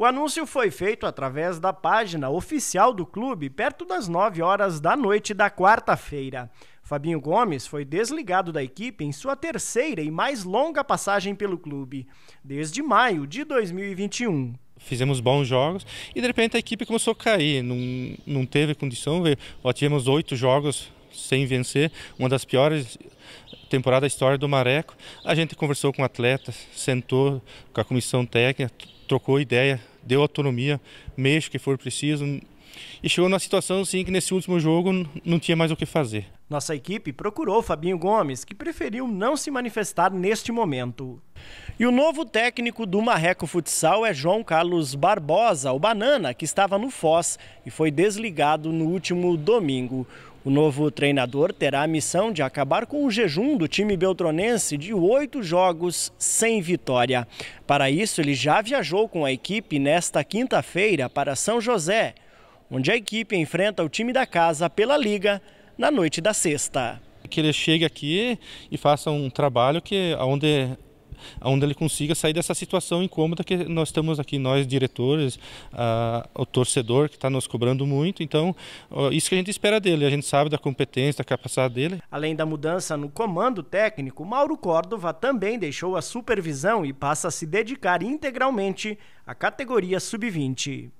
O anúncio foi feito através da página oficial do clube, perto das 9 horas da noite da quarta-feira. Fabinho Gomes foi desligado da equipe em sua terceira e mais longa passagem pelo clube, desde maio de 2021 fizemos bons jogos e de repente a equipe começou a cair, não, não teve condição, tivemos oito jogos sem vencer, uma das piores temporadas da história do Mareco. A gente conversou com atletas, sentou com a comissão técnica, trocou ideia, deu autonomia, mexe o que for preciso. E chegou numa situação assim que nesse último jogo não tinha mais o que fazer. Nossa equipe procurou Fabinho Gomes, que preferiu não se manifestar neste momento. E o novo técnico do Marreco Futsal é João Carlos Barbosa, o Banana, que estava no Foz e foi desligado no último domingo. O novo treinador terá a missão de acabar com o jejum do time beltronense de oito jogos sem vitória. Para isso, ele já viajou com a equipe nesta quinta-feira para São José, onde a equipe enfrenta o time da casa pela Liga na noite da sexta. Que ele chegue aqui e faça um trabalho que onde onde ele consiga sair dessa situação incômoda que nós estamos aqui, nós diretores, o torcedor que está nos cobrando muito. Então, isso que a gente espera dele, a gente sabe da competência, da capacidade dele. Além da mudança no comando técnico, Mauro Córdova também deixou a supervisão e passa a se dedicar integralmente à categoria sub-20.